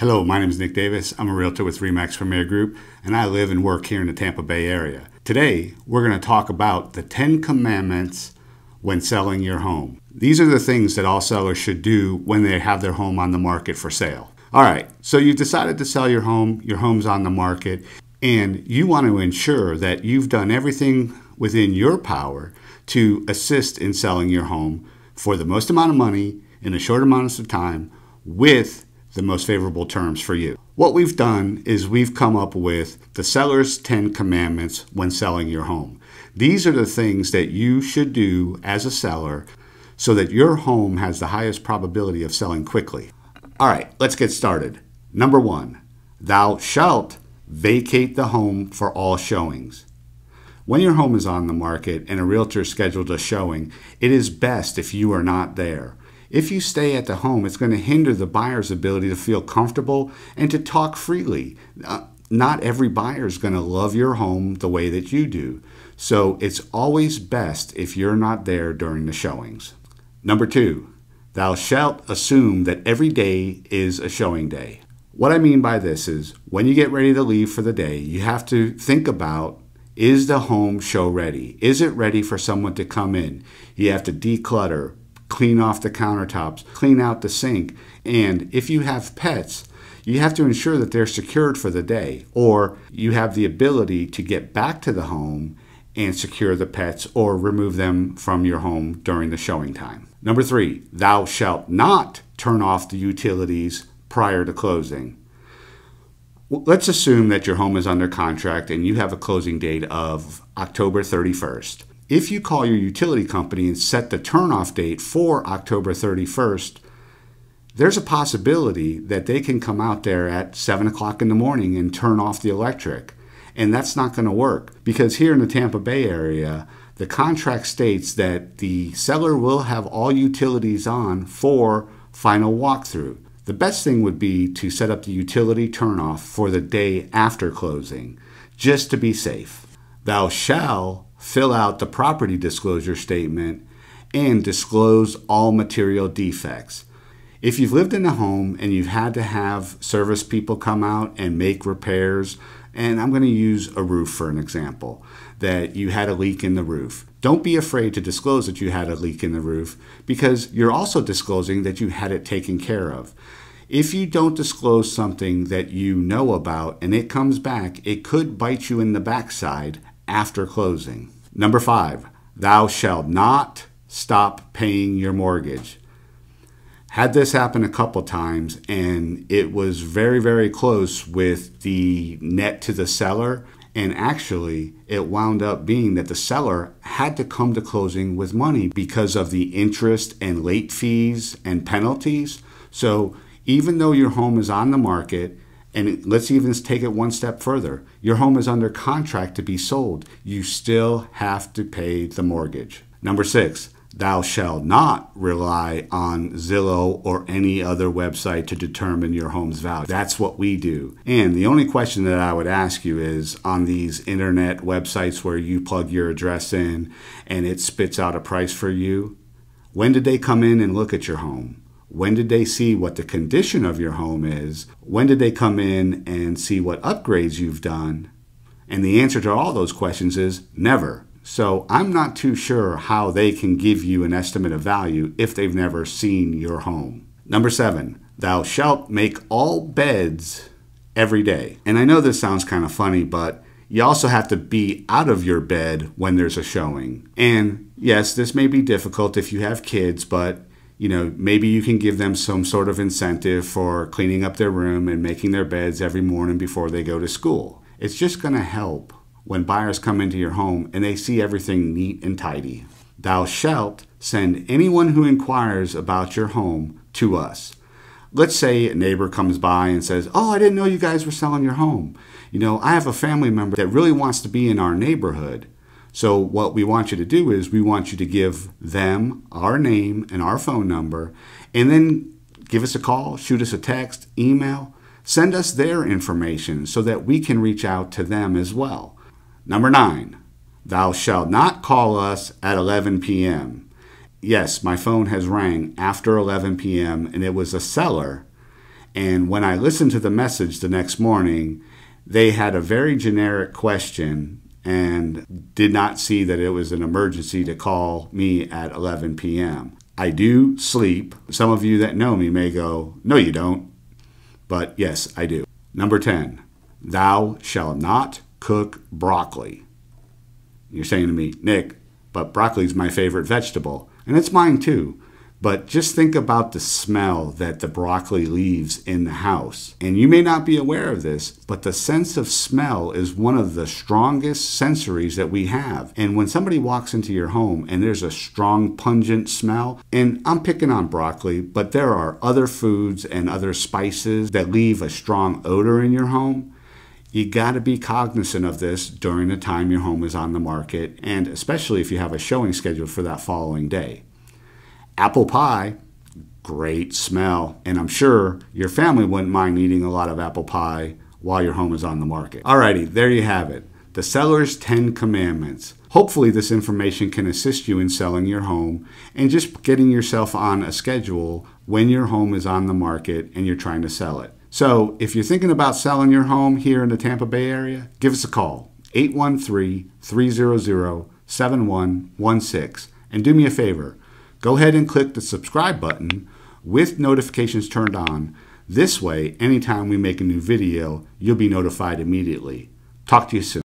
Hello, my name is Nick Davis. I'm a realtor with Remax Premier Group, and I live and work here in the Tampa Bay area. Today, we're going to talk about the 10 commandments when selling your home. These are the things that all sellers should do when they have their home on the market for sale. All right, so you've decided to sell your home, your home's on the market, and you want to ensure that you've done everything within your power to assist in selling your home for the most amount of money in the short amount of time with the most favorable terms for you. What we've done is we've come up with the seller's 10 commandments when selling your home. These are the things that you should do as a seller so that your home has the highest probability of selling quickly. All right, let's get started. Number one, thou shalt vacate the home for all showings. When your home is on the market and a realtor is scheduled a showing, it is best if you are not there. If you stay at the home, it's going to hinder the buyer's ability to feel comfortable and to talk freely. Uh, not every buyer is going to love your home the way that you do. So it's always best if you're not there during the showings. Number two, thou shalt assume that every day is a showing day. What I mean by this is when you get ready to leave for the day, you have to think about is the home show ready? Is it ready for someone to come in? You have to declutter, clean off the countertops, clean out the sink. And if you have pets, you have to ensure that they're secured for the day, or you have the ability to get back to the home and secure the pets or remove them from your home during the showing time. Number three, thou shalt not turn off the utilities prior to closing. Let's assume that your home is under contract and you have a closing date of October 31st if you call your utility company and set the turnoff date for October 31st, there's a possibility that they can come out there at 7 o'clock in the morning and turn off the electric. And that's not going to work because here in the Tampa Bay area, the contract states that the seller will have all utilities on for final walkthrough. The best thing would be to set up the utility turnoff for the day after closing, just to be safe. Thou shall fill out the property disclosure statement, and disclose all material defects. If you've lived in a home and you've had to have service people come out and make repairs, and I'm going to use a roof for an example, that you had a leak in the roof. Don't be afraid to disclose that you had a leak in the roof because you're also disclosing that you had it taken care of. If you don't disclose something that you know about and it comes back, it could bite you in the backside after closing. Number five, thou shalt not stop paying your mortgage. Had this happen a couple times, and it was very, very close with the net to the seller. And actually, it wound up being that the seller had to come to closing with money because of the interest and late fees and penalties. So, even though your home is on the market and let's even take it one step further. Your home is under contract to be sold. You still have to pay the mortgage. Number six, thou shalt not rely on Zillow or any other website to determine your home's value. That's what we do. And the only question that I would ask you is on these internet websites where you plug your address in and it spits out a price for you, when did they come in and look at your home? When did they see what the condition of your home is? When did they come in and see what upgrades you've done? And the answer to all those questions is never. So I'm not too sure how they can give you an estimate of value if they've never seen your home. Number seven, thou shalt make all beds every day. And I know this sounds kind of funny, but you also have to be out of your bed when there's a showing. And yes, this may be difficult if you have kids, but you know, maybe you can give them some sort of incentive for cleaning up their room and making their beds every morning before they go to school. It's just going to help when buyers come into your home and they see everything neat and tidy. Thou shalt send anyone who inquires about your home to us. Let's say a neighbor comes by and says, Oh, I didn't know you guys were selling your home. You know, I have a family member that really wants to be in our neighborhood. So, what we want you to do is we want you to give them our name and our phone number, and then give us a call, shoot us a text, email, send us their information so that we can reach out to them as well. Number nine, thou shalt not call us at 11 p.m. Yes, my phone has rang after 11 p.m., and it was a seller. And when I listened to the message the next morning, they had a very generic question and did not see that it was an emergency to call me at 11 p.m. I do sleep. Some of you that know me may go, No, you don't. But yes, I do. Number 10, thou shalt not cook broccoli. You're saying to me, Nick, but broccoli's my favorite vegetable. And it's mine too. But just think about the smell that the broccoli leaves in the house. And you may not be aware of this, but the sense of smell is one of the strongest sensories that we have. And when somebody walks into your home and there's a strong, pungent smell, and I'm picking on broccoli, but there are other foods and other spices that leave a strong odor in your home. You got to be cognizant of this during the time your home is on the market, and especially if you have a showing scheduled for that following day apple pie, great smell. And I'm sure your family wouldn't mind eating a lot of apple pie while your home is on the market. Alrighty, there you have it. The seller's 10 commandments. Hopefully, this information can assist you in selling your home and just getting yourself on a schedule when your home is on the market and you're trying to sell it. So, if you're thinking about selling your home here in the Tampa Bay area, give us a call 813 300 7116 and do me a favor Go ahead and click the subscribe button with notifications turned on. This way, anytime we make a new video, you'll be notified immediately. Talk to you soon.